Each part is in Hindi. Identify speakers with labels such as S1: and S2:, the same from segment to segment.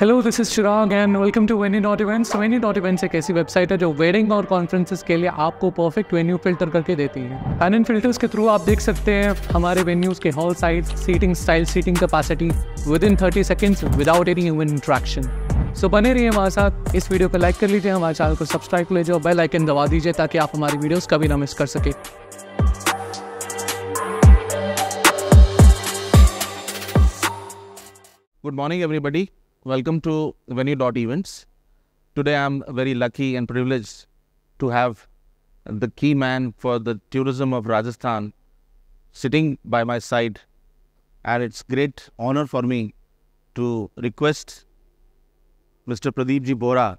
S1: Hello this is Chirag and welcome to venue dot events venue dot events एक ऐसी वेबसाइट है जो वेडिंग और कॉन्फ्रेंसेस के लिए आपको परफेक्ट वेन्यू फिल्टर करके देती है एंड इन फिल्टर्स के थ्रू आप देख सकते हैं हमारे वेन्यूज़ के hall size seating style seating capacity within thirty seconds without any human interaction so बने रहिए हमारे साथ इस वीडियो को लाइक कर लीजिए हमारे चैनल को सब्सक्राइब कर लीजिए और बेल आइकन दबा दीजिए ताकि आप हमारी वीडियोस कभी ना मिस कर सके good morning everybody Welcome to venue.events. Today I'm very lucky and privileged to have the key man for the tourism of Rajasthan sitting by my side. And it's great honor for me to request Mr. Pradeep Ji Bora,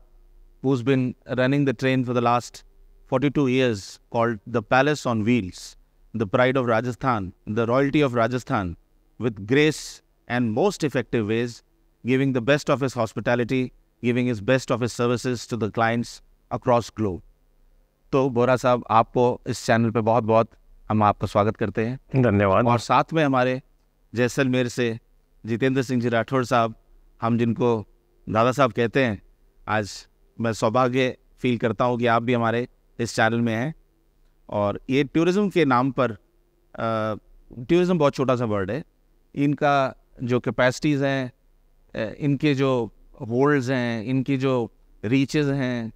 S1: who's been running the train for the last 42 years called the Palace on Wheels, the pride of Rajasthan, the royalty of Rajasthan, with grace and most effective ways giving the best of his hospitality, giving his best of his services to the clients across globe. तो बोरा साहब आपको इस चैनल पे बहुत बहुत हम आपका स्वागत करते हैं धन्यवाद और साथ में हमारे जैसलमेर से जितेंद्र सिंह जी राठौड़ साहब हम जिनको दादा साहब कहते हैं आज मैं सौभाग्य फील करता हूँ कि आप भी हमारे इस चैनल में हैं और ये टूरिज़्म के नाम पर टूरिज़्म बहुत छोटा सा वर्ड है इनका जो कैपेसिटीज़ हैं इनके जो वर्ल्ड हैं इनकी जो रीचेज हैं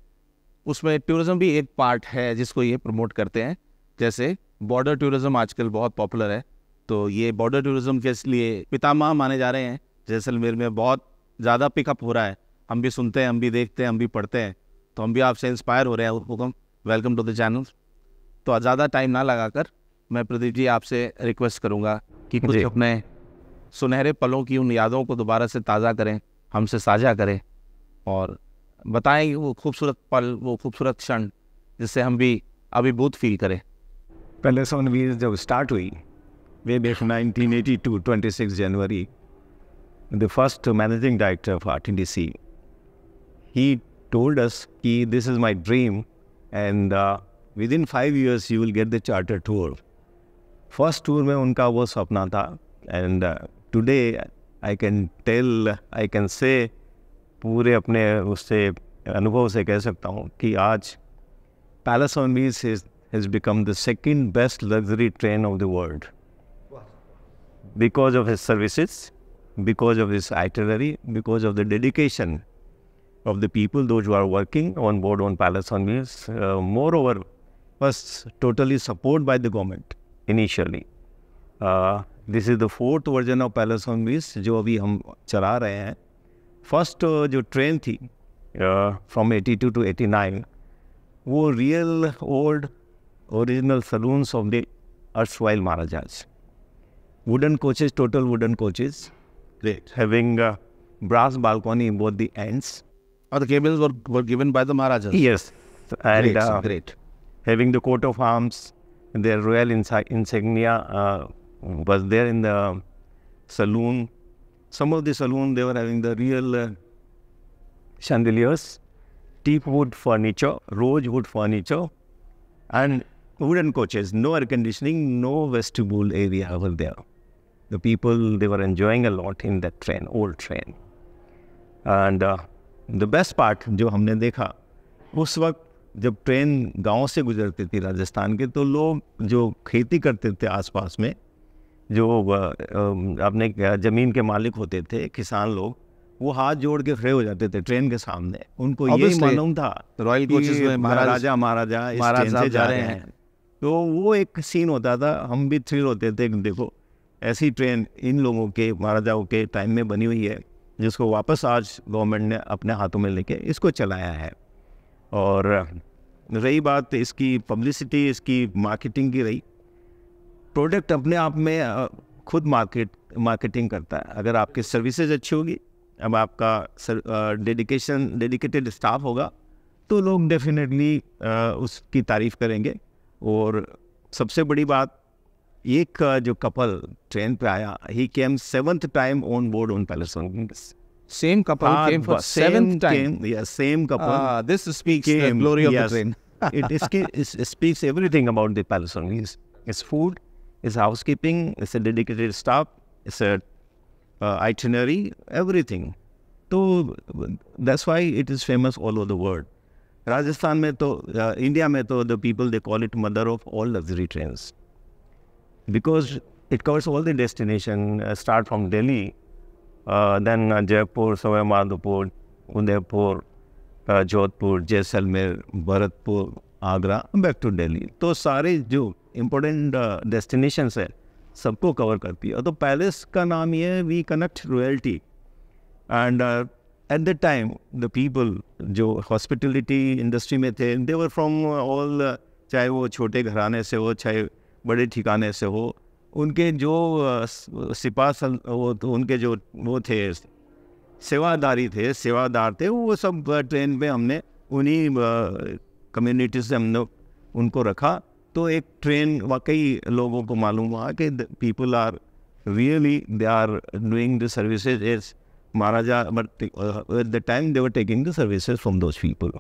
S1: उसमें टूरिज़्म भी एक पार्ट है जिसको ये प्रमोट करते हैं जैसे बॉर्डर टूरिज़्म आजकल बहुत पॉपुलर है तो ये बॉर्डर टूरिज़्म के लिए पितामह माने जा रहे हैं जैसलमेर में बहुत ज़्यादा पिकअप हो रहा है हम भी सुनते हैं हम भी देखते हैं हम भी पढ़ते हैं तो हम भी आपसे इंस्पायर हो रहे हैं हुक्म वेलकम टू द चैनल तो ज़्यादा टाइम ना लगाकर मैं प्रदीप जी आपसे रिक्वेस्ट करूँगा कि कुछ अपने सुनहरे पलों की उन यादों को दोबारा से ताज़ा करें हमसे साझा करें और बताएं वो खूबसूरत पल वो खूबसूरत क्षण जिससे
S2: हम भी अभिभूत फील करें पहले सोनवीर जब स्टार्ट हुई वे बेफ nineteen eighty two twenty six January the first managing director of R T D C he told us कि this is my dream and within five years you will get the charter tour first tour में उनका वो सपना था and today I can tell I can say पूरे अपने उससे अनुभव से कह सकता हूँ कि आज palace on wheels is has become the second best luxury train of the world because of his services because of his itinerary because of the dedication of the people दो जो are working on board on palace on wheels moreover बस totally support by the government initially this is the fourth version of palace on wheels जो अभी हम चला रहे हैं फर्स्ट uh, जो ट्रेन थी from eighty two to eighty nine वो real old original saloons of the erstwhile maharajas wooden coaches total wooden coaches having brass balcony in both the given by the maharaja great having the coat of arms their royal insignia was there in the saloon. Some of the saloon they were having the real uh, chandeliers, teak wood furniture, rose wood furniture, and wooden coaches. No air conditioning, no vestibule area over there. The people they were enjoying a lot in that train, old train. And uh, the best part जो हमने देखा उस वक्त जब ट्रेन गांव से गुजरती थी राजस्थान के तो लोग जो खेती करते थे आसपास में जो अपने ज़मीन के मालिक होते थे किसान लोग वो हाथ जोड़ के खड़े हो जाते थे ट्रेन के सामने उनको ये मालूम था रॉयल कोचेस में महाराजा महाराजा महाराज जा रहे हैं तो वो एक सीन होता था हम भी थ्रिल होते थे देखो ऐसी ट्रेन इन लोगों के महाराजाओं के टाइम में बनी हुई है जिसको वापस आज गवर्नमेंट ने अपने हाथों में लेके इसको चलाया है और रही बात इसकी पब्लिसिटी इसकी मार्केटिंग की रही प्रोडक्ट अपने आप में खुद मार्केट मार्केटिंग करता है अगर आपकी सर्विसेज अच्छी होगी अब आपका डेडिकेशन डेडिकेटेड स्टाफ होगा तो लोग डेफिनेटली उसकी तारीफ़ करेंगे और सबसे बड़ी बात एक जो कपल ट्रेन पे आया he came seventh time on board on palace same couple came for seventh time या same couple this speaks the glory of the train it speaks everything about the palace it's food It's housekeeping, it's a dedicated staff, it's a uh, itinerary, everything. So that's why it is famous all over the world. Rajasthan mein to, uh, India mein to, the people, they call it mother of all luxury trains. Because it covers all the destination, uh, start from Delhi, uh, then uh, Jaipur, Sawai Madhopur, Udaipur, uh, Jodhpur, Jaisalmer, Bharatpur, Agra, back to Delhi. So all important destinations uh, है सबको कवर करती है तो पैलेस का नाम ये है we connect royalty and at the time the people जो हॉस्पिटलिटी इंडस्ट्री में थे देवर फ्रॉम ऑल चाहे वो छोटे घराने से हो चाहे बड़े ठिकाने से हो उनके जो uh, सिपा वो तो उनके जो वो थे सेवादारी थे सेवादार थे वो सब ट्रेन पे हमने उन्हीं कम्युनिटी uh, से हमने उनको रखा तो एक ट्रेन वाकई लोगों को मालूम हुआ कि people are really they are doing the services is maharaja but the time they were taking the services from those people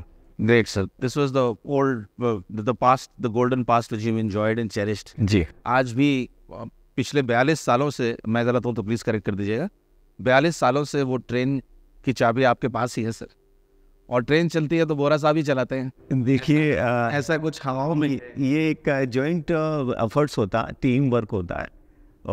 S2: Great, sir.
S1: This was the old, uh, the past, the golden past which you enjoyed and जी आज भी uh, पिछले 42 सालों से मैं गलत हूँ तो प्लीज करेक्ट कर दीजिएगा 42 सालों से वो ट्रेन की चाबी आपके पास ही है सर और ट्रेन चलती है तो बोरा साहब ही चलाते
S2: हैं देखिए ऐसा कुछ हवाओं में ये एक जॉइंट एफर्ट्स होता है टीम वर्क होता है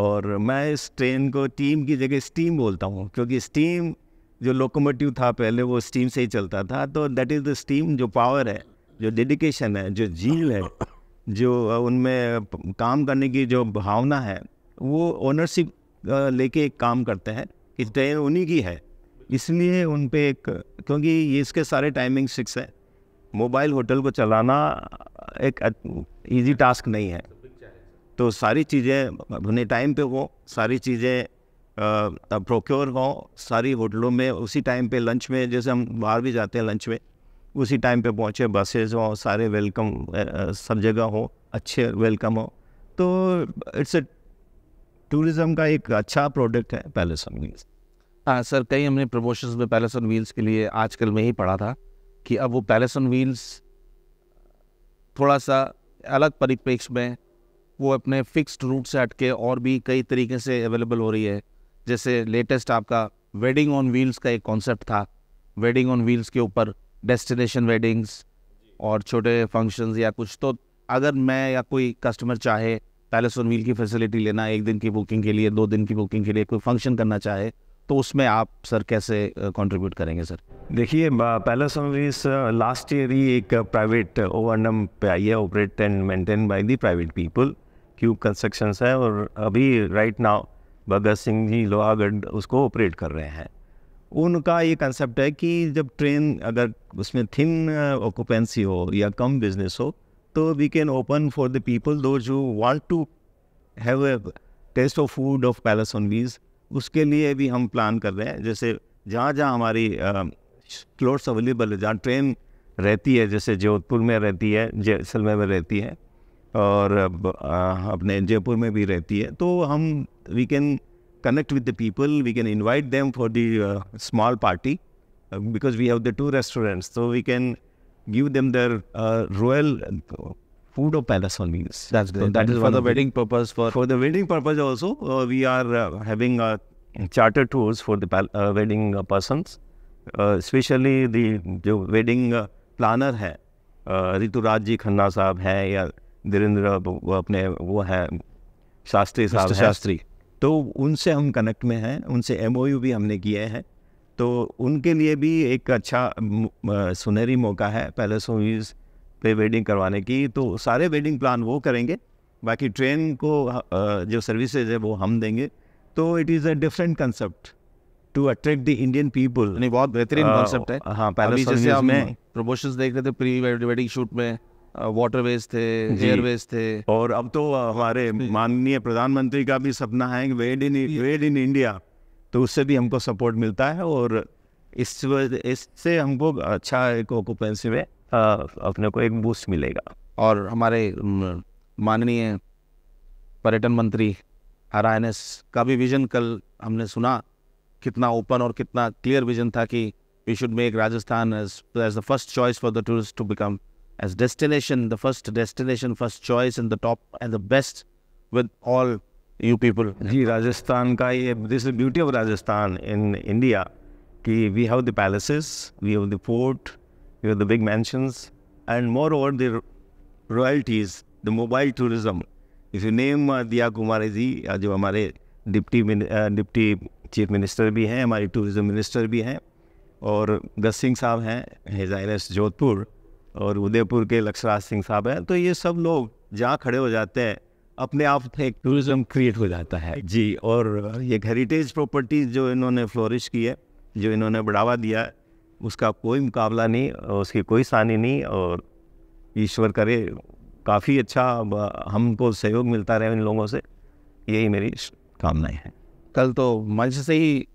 S2: और मैं इस ट्रेन को टीम की जगह स्टीम बोलता हूँ क्योंकि स्टीम जो लोकोमोटिव था पहले वो स्टीम से ही चलता था तो दैट इज़ द स्टीम जो पावर है जो डेडिकेशन है जो झील है जो उनमें काम करने की जो भावना है वो ओनरशिप लेके काम करते हैं कि ट्रेन उन्हीं की है इसलिए उन पर एक क्योंकि ये इसके सारे टाइमिंग फिक्स है मोबाइल होटल को चलाना एक इजी टास्क नहीं है तो सारी चीज़ें अपने टाइम पे हो सारी चीज़ें प्रोक्योर हो सारी होटलों में उसी टाइम पे लंच में जैसे हम बाहर भी जाते हैं लंच में उसी टाइम पे पहुँचे बसेज हों सारे वेलकम सब जगह हो अच्छे वेलकम हो तो इट्स ए टूरिज़्म का एक अच्छा प्रोडक्ट है पहले समझ हाँ सर कई हमने प्रमोशंस में
S1: पैलेस ऑन व्हील्स के लिए आजकल में ही पढ़ा था कि अब वो पैलेस ऑन व्हील्स थोड़ा सा अलग परिप्रेक्ष्य में वो अपने फिक्स्ड रूट से हटके और भी कई तरीके से अवेलेबल हो रही है जैसे लेटेस्ट आपका वेडिंग ऑन व्हील्स का एक कॉन्सेप्ट था वेडिंग ऑन व्हील्स के ऊपर डेस्टिनेशन वेडिंग्स और छोटे फंक्शंस या कुछ तो अगर मैं या कोई कस्टमर चाहे पैलेस ऑन व्हील की फैसिलिटी लेना एक दिन की बुकिंग
S2: के लिए दो दिन की बुकिंग के लिए कोई फंक्शन करना चाहे तो उसमें आप सर कैसे कंट्रीब्यूट करेंगे सर देखिए पहला सर्विस लास्ट ईयर ही एक प्राइवेट ओवरनम पे आई है operate and maintain by the private people क्यूब कंस्ट्रक्शन है और अभी राइट नाउ भगत सिंह जी लोहागढ़ उसको ऑपरेट कर रहे हैं उनका ये कंसेप्ट है कि जब ट्रेन अगर उसमें थिन ऑक्यूपेंसी हो या कम बिजनेस हो तो we can open for the people दो जो want to have a taste of food of palace on wheels उसके लिए भी हम प्लान कर रहे हैं जैसे जहाँ जहाँ हमारी स्लोट्स अवेलेबल है जहाँ ट्रेन रहती है जैसे जोधपुर में रहती है जैसलमेर में रहती है और अपने जयपुर में भी रहती है तो हम we can connect with the people we can invite them for the small party because we have the two restaurants तो we can give them their royal food or palace on wheels. That's good. So that is for the wedding the, purpose. For for the wedding purpose also, uh, we are uh, having uh, charter tours for the uh, wedding uh, persons, uh, especially the जो wedding uh, planner है राज जी खन्ना साहब हैं या धीरेन्द्र वो अपने वो हैं शास्त्री साहब शास्त्री तो उनसे हम कनेक्ट में हैं उनसे एम भी हमने किए हैं तो उनके लिए भी एक अच्छा सुनहरी मौका है पैलेस ऑफ पे वेडिंग करवाने की तो सारे वेडिंग प्लान वो करेंगे बाकी ट्रेन को जो सर्विसेज है वो हम देंगे तो it is a different concept to attract the Indian people नहीं बहुत बेहतरीन कॉन्सेप्ट है हाँ पहले जैसे हम प्रमोशन देख रहे थे प्री वेडिंग शूट में वाटरवेज थे एयरवेज थे और अब तो हमारे माननीय प्रधानमंत्री का भी सपना है वेड इन वेड इन इंडिया तो उससे भी हमको सपोर्ट मिलता है और इस इससे हमको अच्छा एक ऑक्यूपेंसी में अपने को एक बूस्ट मिलेगा और हमारे माननीय पर्यटन मंत्री आर
S1: का भी विजन कल हमने सुना कितना ओपन और कितना क्लियर विजन था कि we should make Rajasthan as as the first choice for the tourist to become as destination the first
S2: destination first choice in the top and the best with all you people जी राजस्थान का ये this beauty of Rajasthan in India कि we have the palaces we have the fort you know, the big mansions, and moreover, the royalties, the mobile tourism. If you name uh, Diya Kumari ji, who uh, our deputy, deputy uh, deputy chief minister भी हैं हमारे टूरिज्म मिनिस्टर भी हैं और गस सिंह साहब हैं हेजाइनस जोधपुर और उदयपुर के लक्षराज सिंह साहब हैं तो ये सब लोग जहाँ खड़े हो जाते हैं अपने आप एक टूरिज्म क्रिएट हो जाता है जी और ये हेरिटेज प्रॉपर्टीज़ जो इन्होंने फ्लोरिश की है जो इन्होंने बढ़ावा दिया उसका कोई मुकाबला नहीं उसकी कोई सानी नहीं और ईश्वर करे काफ़ी अच्छा हमको सहयोग मिलता रहे इन लोगों से यही मेरी कामनाएं हैं कल तो मंच से ही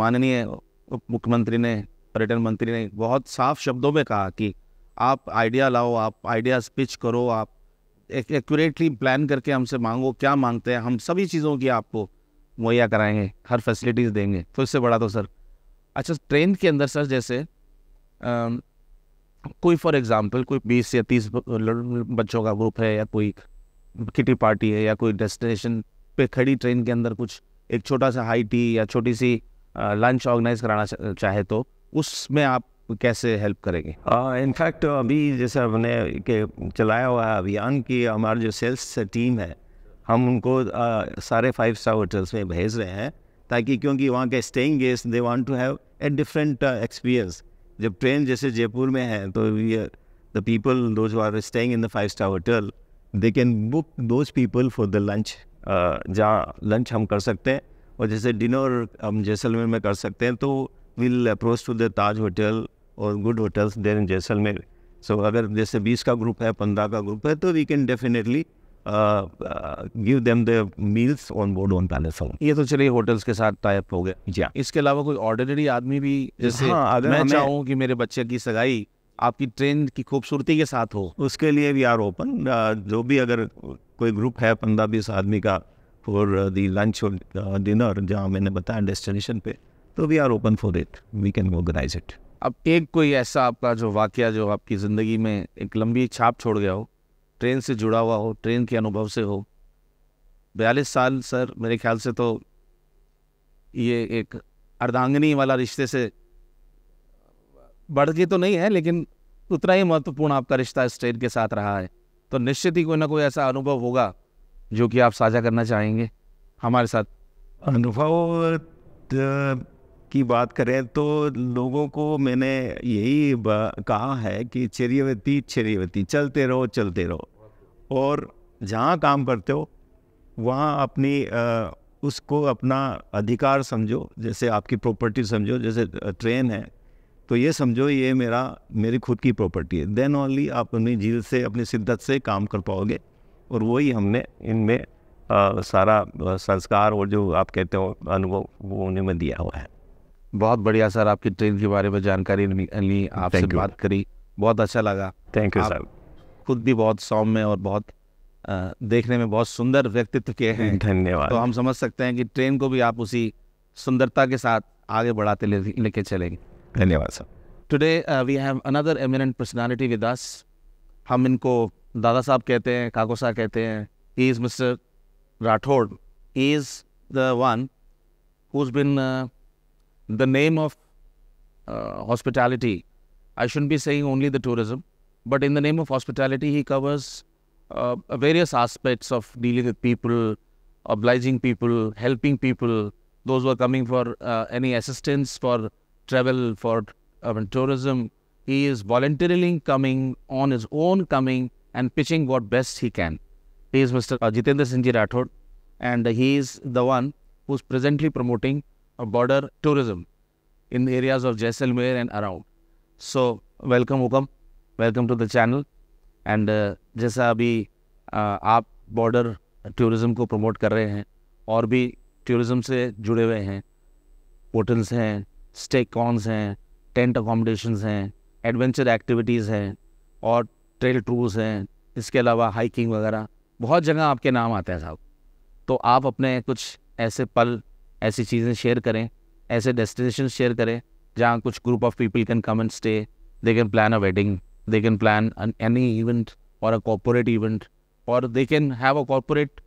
S2: माननीय उप मुख्यमंत्री ने
S1: पर्यटन मंत्री ने बहुत साफ शब्दों में कहा कि आप आइडिया लाओ आप आइडिया पिच करो आप एक्यूरेटली प्लान करके हमसे मांगो क्या मांगते हैं हम सभी चीज़ों की आपको मुहैया कराएंगे हर फैसिलिटीज़ देंगे तो इससे बड़ा तो सर अच्छा ट्रेन के अंदर सर जैसे आ, कोई फॉर एग्जांपल कोई बीस या तीस बच्चों का ग्रुप है या कोई किटी पार्टी है या कोई डेस्टिनेशन पे खड़ी ट्रेन के अंदर कुछ एक छोटा सा हाई टी या छोटी सी लंच ऑर्गेनाइज कराना चाहे तो उसमें आप कैसे हेल्प करेंगे
S2: इनफैक्ट uh, अभी जैसे हमने के चलाया हुआ है अभियान की हमारे जो सेल्स टीम है हम उनको uh, सारे फाइव स्टार होटल्स में भेज रहे हैं ताकि क्योंकि वहाँ के staying guest they want to have a different experience जब ट्रेन जैसे जयपुर में है तो the people those are staying in the five star hotel they can book those people for the lunch जहाँ लंच हम कर सकते हैं और जैसे डिनर हम जैसलमेर में कर सकते हैं तो will approach to the Taj hotel और good hotels there in Jaisalmer so अगर जैसे बीस का ग्रुप है पंद्रह का ग्रुप है तो we can definitely give them the meals on board on palace house ये तो चलिए होटल्स के साथ टाइप हो गया जी हाँ।
S1: इसके अलावा कोई ऑर्डिनरी आदमी भी जैसे हाँ, मैं चाहूँ कि मेरे बच्चे की सगाई आपकी ट्रेन की खूबसूरती के साथ हो
S2: उसके लिए वी आर ओपन जो भी अगर कोई ग्रुप है पंद्रह बीस आदमी का फॉर दी लंच और डिनर जहाँ मैंने बताया डेस्टिनेशन पे तो we are open for it we can organise it
S1: अब एक कोई ऐसा आपका जो वाक्य जो आपकी ज़िंदगी में एक लंबी छाप छोड़ गया हो ट्रेन से जुड़ा हुआ हो ट्रेन के अनुभव से हो बयालीस साल सर मेरे ख्याल से तो ये एक अर्धांगनी वाला रिश्ते से बढ़ गई तो नहीं है लेकिन उतना ही महत्वपूर्ण आपका रिश्ता इस ट्रेन के साथ रहा है तो निश्चित ही कोई ना कोई ऐसा अनुभव होगा जो कि आप साझा करना
S2: चाहेंगे हमारे साथ अनुभव की बात करें तो लोगों को मैंने यही कहा है कि चरियवती चरियवती चलते रहो चलते रहो और जहाँ काम करते हो वहाँ अपनी आ, उसको अपना अधिकार समझो जैसे आपकी प्रॉपर्टी समझो जैसे ट्रेन है तो ये समझो ये मेरा मेरी खुद की प्रॉपर्टी है देन ओनली आप अपनी झील से अपनी शिद्दत से काम कर पाओगे और वही हमने इनमें सारा संस्कार और जो आप कहते हो अनुभव वो उन्हें में दिया हुआ है बहुत बढ़िया सर आपकी ट्रेन के बारे में
S1: जानकारी ली आपसे बात करी बहुत अच्छा लगा थैंक यू सर खुद भी बहुत सौम्य और बहुत देखने में बहुत सुंदर व्यक्तित्व के हैं धन्यवाद तो हम समझ सकते हैं कि ट्रेन को भी आप उसी सुंदरता के साथ आगे बढ़ाते लेके चलेंगे धन्यवाद sir today we have another eminent personality with us हम इनको दादा साहब कहते हैं काको साहब कहते हैं is mister Rathore is the one who's been the name of uh, hospitality, I shouldn't be saying only the tourism, but in the name of hospitality, he covers uh, various aspects of dealing with people, obliging people, helping people, those who are coming for uh, any assistance for travel, for I uh, tourism. He is voluntarily coming on his own, coming and pitching what best he can. He is Mr. Jitendra Singh Rathod, and he is the one who's presently promoting border tourism in the areas of Jaisalmer and around. So, welcome, Ukam. Welcome to the channel. And uh, जैसा अभी uh, आप बॉर्डर टूरिज़्म को प्रमोट कर रहे हैं और भी टूरिज़्म से जुड़े हुए हैं होटल्स हैं स्टे कॉन्स हैं टेंट अकोमोडेशंस हैं एडवेंचर एक्टिविटीज़ हैं और ट्रेल टूर्स हैं इसके अलावा हाइकिंग वगैरह बहुत जगह आपके नाम आते हैं साहब तो आप अपने कुछ ऐसे पल ऐसी चीज़ें शेयर करें ऐसे डेस्टिनेशन शेयर करें जहाँ कुछ group of people can come and stay they can plan a wedding they can plan any event और अ कॉरपोरेट इवेंट और they can have a corporate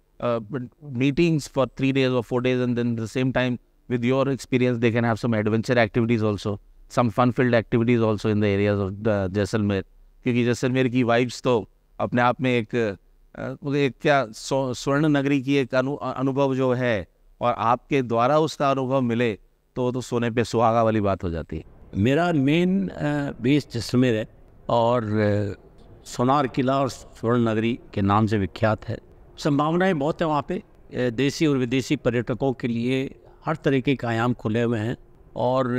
S1: meetings for three days और four days and then the same time with your experience they can have some adventure activities also some fun field activities also in the areas of the Jaisalmer क्योंकि जैसलमेर की वाइब्स तो अपने आप में एक, uh, एक क्या स्वर्ण नगरी की एक अनु, अनुभव जो है और
S3: आपके द्वारा उसका अनुभव मिले तो तो सोने पे सुहागा वाली बात हो जाती है मेरा मेन बेस जैसलमेर है और सोनार किला और स्वर्ण नगरी के नाम से विख्यात है संभावनाएं बहुत हैं वहाँ पे देसी और विदेशी पर्यटकों के लिए हर तरीके के आयाम खुले हुए हैं और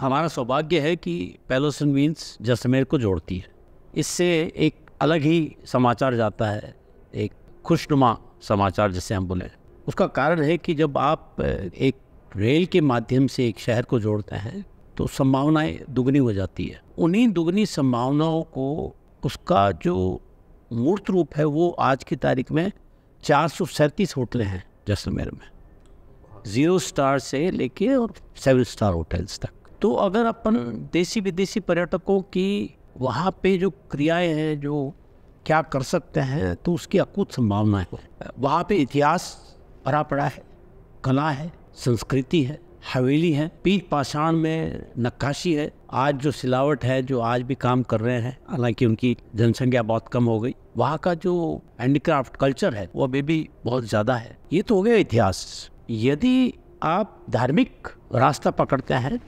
S3: हमारा सौभाग्य है कि पैलोसन मीन्स जैसलमेर को जोड़ती है इससे एक अलग ही समाचार जाता है एक खुशनुमा समाचार जिसे हम बोले उसका कारण है कि जब आप एक रेल के माध्यम से एक शहर को जोड़ते हैं तो संभावनाएं दुगनी हो जाती है उन्हीं दुगनी संभावनाओं को उसका जो मूर्त रूप है वो आज की तारीख में चार सौ सैंतीस होटलें हैं जैसलमेर में ज़ीरो स्टार से लेके और सेवन स्टार होटल्स तक तो अगर अपन देसी विदेशी पर्यटकों की वहाँ पे जो क्रियाएं हैं जो क्या कर सकते हैं तो उसकी अकूत संभावना है वहाँ पे इतिहास पड़ा है कला है संस्कृति है हवेली है पीठ पाषाण में नक्काशी है आज जो सिलावट है जो आज भी काम कर रहे हैं हालांकि उनकी जनसंख्या बहुत कम हो गई वहाँ का जो हैंडीक्राफ्ट कल्चर है वो अभी भी बहुत ज़्यादा है ये तो हो गया इतिहास यदि आप धार्मिक रास्ता पकड़ते हैं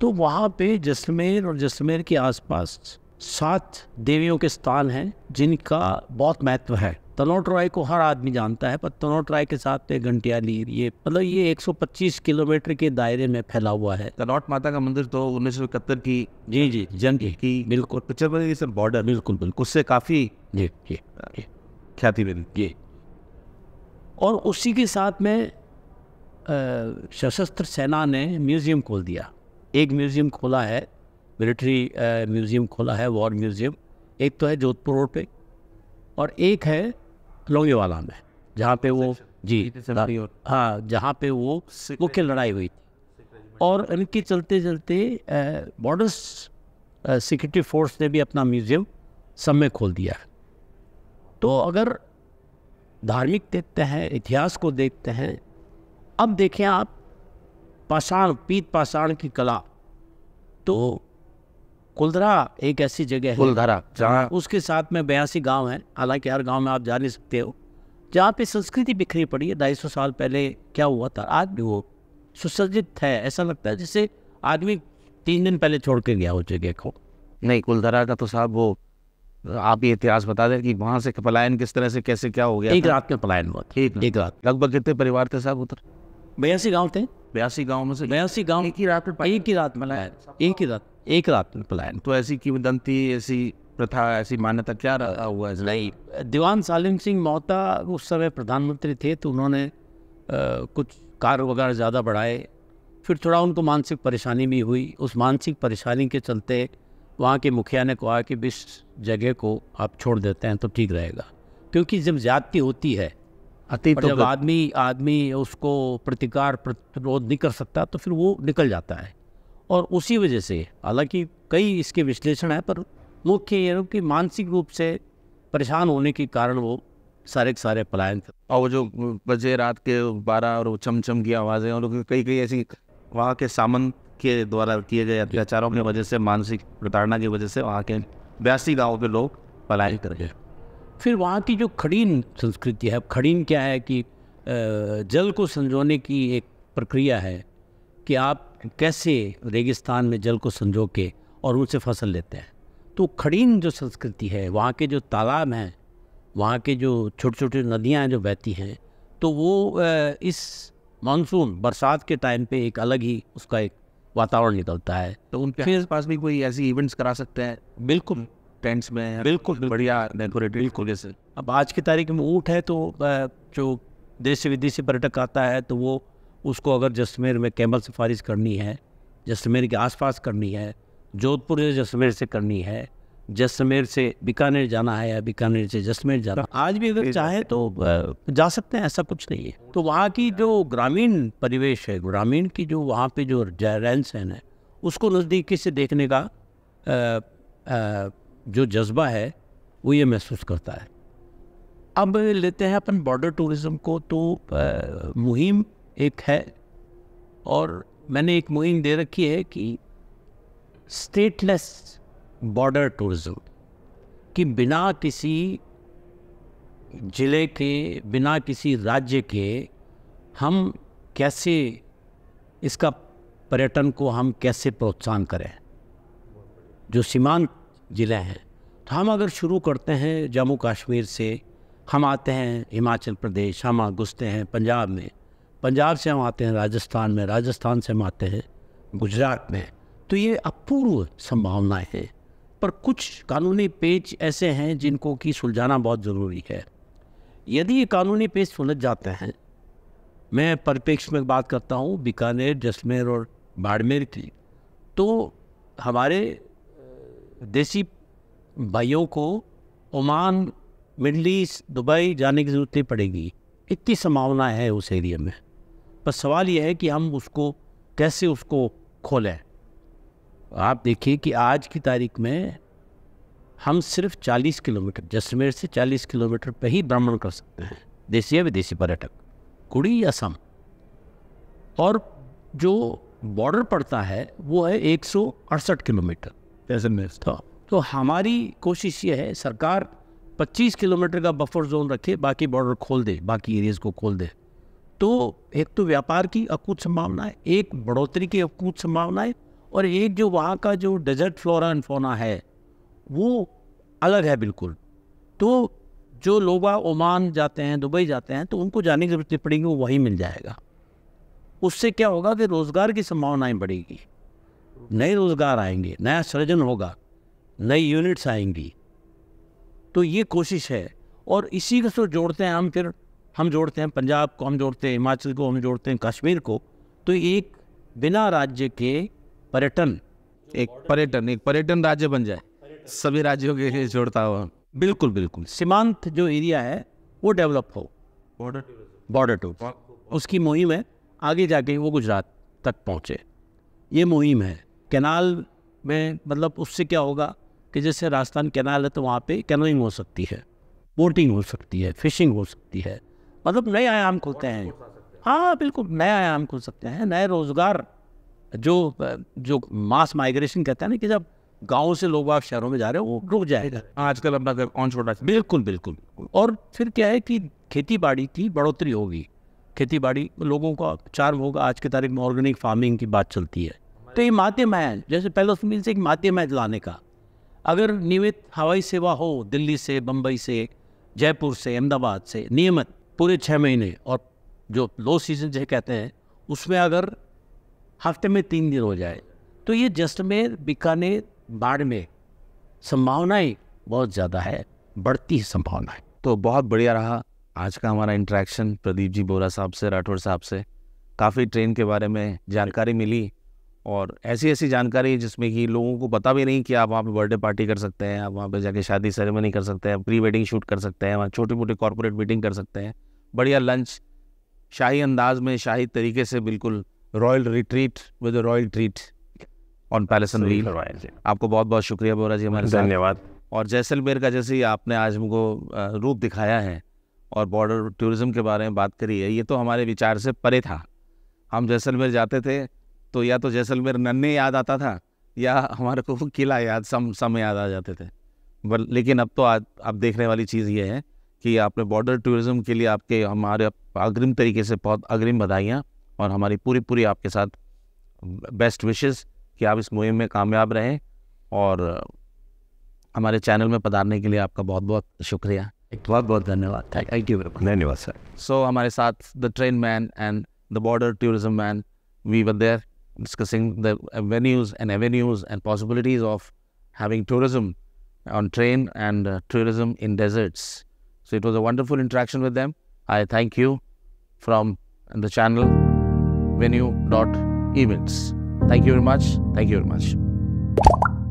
S3: तो वहाँ पे जैसलमेर और जैसलमेर के आसपास सात देवियों के स्थान हैं जिनका बहुत महत्व है तनोट राय को हर आदमी जानता है पर तनोट राय के साथ में लीर ये मतलब ये 125 किलोमीटर के दायरे में फैला हुआ है तनोट माता का मंदिर तो उन्नीस की जी जी जंग की बिल्कुल पिक्चर बॉर्डर बिल्कुल बिल्कुल उससे काफ़ी जी जी ख्याति ये जी और उसी के साथ में सशस्त्र सेना ने म्यूज़ियम खोल दिया एक म्यूज़ियम खोला है मिलिट्री म्यूज़ियम खोला है वॉर म्यूज़ियम एक तो है जोधपुर रोड पे और एक है लोंगेवाला में जहाँ पे वो अच्छा, अच्छा। जी हाँ, हाँ जहाँ पे वो मुख्य लड़ाई हुई थी और इनके चलते चलते बॉर्डर सिक्योरिटी फोर्स ने भी अपना म्यूज़ियम सब में खोल दिया तो अगर धार्मिक देखते हैं इतिहास को देखते हैं अब देखें आप पाषाण पीत पाषाण की कला तो कुलधरा एक ऐसी जगह है कुलधरा जहाँ उसके साथ में बयासी गांव है हालांकि हर गांव में आप जा नहीं सकते हो जहाँ पे संस्कृति बिखरी पड़ी है ढाई साल पहले क्या हुआ था आज भी वो सुसज्जित है ऐसा लगता है जैसे आदमी तीन दिन पहले छोड़ के गया हो जगह को नहीं कुलधरा का तो साहब वो आप ये इतिहास बता दें कि
S1: वहाँ से पलायन किस तरह से कैसे क्या हो गया एक रात में पलायन हुआ था एक रात लगभग कितने परिवार थे साहब उधर बयासी गाँव थे बयासी गाँव में से बयासी गाँव एक ही रात में एक ही रात में एक ही रात
S3: एक रात में पलायन तो ऐसी किंवदंती ऐसी प्रथा ऐसी मान्यता क्या रहा हुआ है नहीं दीवान सालिम सिंह मोहता उस समय प्रधानमंत्री थे तो उन्होंने कुछ कार्य वगैरह ज़्यादा बढ़ाए फिर थोड़ा उनको मानसिक परेशानी भी हुई उस मानसिक परेशानी के चलते वहाँ के मुखिया ने कहा कि इस जगह को आप छोड़ देते हैं तो ठीक रहेगा क्योंकि जब ज़्यादती होती है अति तो जब आदमी आदमी उसको प्रतिकार प्रतिरोध नहीं कर सकता तो फिर वो निकल जाता है और उसी वजह से हालांकि कई इसके विश्लेषण है पर मुख्य ये कि मानसिक रूप से परेशान होने के कारण वो सारे के सारे पलायन और वो जो बजे रात के बारह और
S1: चमचम की आवाज़ें और कई कई ऐसी वहाँ के सामन के द्वारा किए गए अत्याचारों की वजह से मानसिक प्रताड़ना की वजह से वहाँ के बयासी गाँव के लोग पलायन कर गए
S3: फिर वहाँ की जो खड़ीन संस्कृति है खड़ीन क्या है कि जल को संजोने की एक प्रक्रिया है कि आप कैसे रेगिस्तान में जल को संजो के और उनसे फसल लेते हैं तो खड़ीन जो संस्कृति है वहाँ के जो तालाब हैं वहाँ के जो छोटी छोटी नदियाँ हैं जो बहती हैं तो वो इस मानसून बरसात के टाइम पे एक अलग ही उसका एक वातावरण निकलता है तो उनके फिर पास भी कोई ऐसी इवेंट्स करा सकते हैं बिल्कुल टेंट्स में बिल्कुल बढ़िया डेकोरेटेड बिल्कुल जैसे अब आज की तारीख में ऊँट है तो जो देश से विदेश से पर्यटक आता है तो वो उसको अगर जसमेर में कैमल सिफारिश करनी है जसमेर के आसपास करनी है जोधपुर से जसमेर से करनी है जसमेर से बीकानेर जाना है या बीकानेर से जसमेर जाना आज भी अगर चाहे तो जा सकते हैं ऐसा कुछ नहीं है तो वहाँ की जो ग्रामीण परिवेश है ग्रामीण की जो वहाँ पे जो रहन सहन है उसको नज़दीकी से देखने का आ, आ, जो जज्बा है वो ये महसूस करता है अब लेते हैं अपन बॉर्डर टूरिज़्म को तो मुहिम एक है और मैंने एक मुहिम दे रखी है कि स्टेटलेस बॉर्डर टूरिज्म कि बिना किसी ज़िले के बिना किसी राज्य के हम कैसे इसका पर्यटन को हम कैसे प्रोत्साहन करें जो सीमांत ज़िले हैं तो हम अगर शुरू करते हैं जम्मू कश्मीर से हम आते हैं हिमाचल प्रदेश हम घुसते हैं पंजाब में पंजाब से हम आते हैं राजस्थान में राजस्थान से हम आते हैं गुजरात में तो ये अपूर्व संभावनाएं हैं पर कुछ कानूनी पेच ऐसे हैं जिनको कि सुलझाना बहुत ज़रूरी है यदि ये कानूनी पेच सुलझ जाते हैं मैं परिप्रेक्ष्य में बात करता हूँ बीकानेर जैसमेर और बाड़मेर की तो हमारे देसी भाइयों को ओमान मिडल ईस्ट दुबई जाने की ज़रूरत नहीं पड़ेगी इतनी संभावना है उस एरिया में पर सवाल यह है कि हम उसको कैसे उसको खोलें आप देखिए कि आज की तारीख में हम सिर्फ 40 किलोमीटर जैसलमेर से 40 किलोमीटर पर ही भ्रमण कर सकते हैं देशी या विदेशी पर्यटक कुड़ी या सम और जो बॉर्डर पड़ता है वो है एक किलोमीटर जैसलमेर था तो, तो हमारी कोशिश ये है सरकार 25 किलोमीटर का बफर जोन रखे बाकी बॉर्डर खोल दे बाकी एरियाज़ को खोल दे तो एक तो व्यापार की अकूत संभावना है एक बढ़ोतरी की अकूत संभावना है और एक जो वहाँ का जो डेजर्ट फ्लोरा एंड फोना है वो अलग है बिल्कुल तो जो लोग ओमान जाते हैं दुबई जाते हैं तो उनको जाने की जरूरत नहीं पड़ेगी वो वहीं मिल जाएगा उससे क्या होगा कि रोज़गार की संभावनाएं बढ़ेगी नए रोज़गार आएंगे नया सृजन होगा नई यूनिट्स आएंगी तो ये कोशिश है और इसी को तो जोड़ते हैं हम फिर हम जोड़ते हैं पंजाब को हम जोड़ते हैं हिमाचल को हम जोड़ते हैं कश्मीर को तो एक बिना राज्य के पर्यटन एक पर्यटन एक पर्यटन राज्य बन जाए सभी राज्यों के लिए जोड़ता हुआ बिल्कुल बिल्कुल सीमांत जो एरिया है वो डेवलप हो बॉर्डर बॉर्डर टू उसकी मुहिम है आगे जाके वो गुजरात तक पहुँचे ये मुहिम है कैनाल में मतलब उससे क्या होगा कि जैसे राजस्थान कैनाल है तो वहाँ पे कैनोइंग हो सकती है बोटिंग हो सकती है फिशिंग हो सकती है मतलब नए आयाम खुलते हैं हाँ बिल्कुल नए आयाम खुल सकते हैं नए रोज़गार जो जो मास माइग्रेशन कहते हैं ना कि जब गाँव से लोग आप शहरों में जा रहे हो वो रुक जाएगा आजकल अपना ऑन छोटा बिल्कुल बिल्कुल और फिर क्या है कि खेती बाड़ी की बढ़ोतरी होगी खेती बाड़ी लोगों का चार होगा आज की तारीख में ऑर्गेनिक फार्मिंग की बात चलती है तो ये माध्यम है जैसे पहले मिल से एक माध्यम है लाने का अगर नियमित हवाई सेवा हो दिल्ली से बम्बई से जयपुर से अहमदाबाद से नियमित पूरे छः महीने और जो लो सीजन जो कहते हैं उसमें अगर हफ्ते में तीन दिन हो जाए तो ये बिकाने बीकानेर में संभावनाएं बहुत ज़्यादा है बढ़ती
S1: संभावना है तो बहुत बढ़िया रहा आज का हमारा इंट्रैक्शन प्रदीप जी बोरा साहब से राठौर साहब से काफ़ी ट्रेन के बारे में जानकारी मिली और ऐसी ऐसी जानकारी जिसमें कि लोगों को पता भी नहीं कि आप वहाँ पे बर्थडे पार्टी कर सकते हैं आप वहाँ पे जाके शादी सेरेमनी कर सकते हैं प्री वेडिंग शूट कर सकते हैं वहाँ छोटी मोटी कॉर्पोरेट मीटिंग कर सकते हैं बढ़िया लंच शाही अंदाज में शाही तरीके से बिल्कुल royal retreat with royal treat on palace and wheel आपको बहुत बहुत शुक्रिया बोरा जी हमारे धन्यवाद और जैसलमेर का जैसे ही आपने आज हमको रूप दिखाया है और बॉर्डर टूरिज़्म के बारे में बात करी है ये तो हमारे विचार से परे था हम जैसलमेर जाते थे तो या तो जैसलमेर नन्हे याद आता था या हमारे को किला याद सम समय याद आ जाते थे लेकिन अब तो आज अब देखने वाली चीज़ ये है कि आपने बॉर्डर टूरिज़्म के लिए आपके हमारे अग्रिम तरीके से बहुत अग्रिम बधाइयाँ और हमारी पूरी पूरी आपके साथ बेस्ट विशेज़ कि आप इस मुहिम में कामयाब रहें और हमारे चैनल में पधारने के लिए आपका बहुत बहुत शुक्रिया बहुत बहुत धन्यवाद थैंक यू धन्यवाद सर सो हमारे साथ the train man and the border tourism man we were there discussing the avenues and avenues and possibilities of having tourism on train and tourism in deserts So it was a wonderful interaction with them. I thank you from the channel venue.events. Thank you very much. Thank you very much.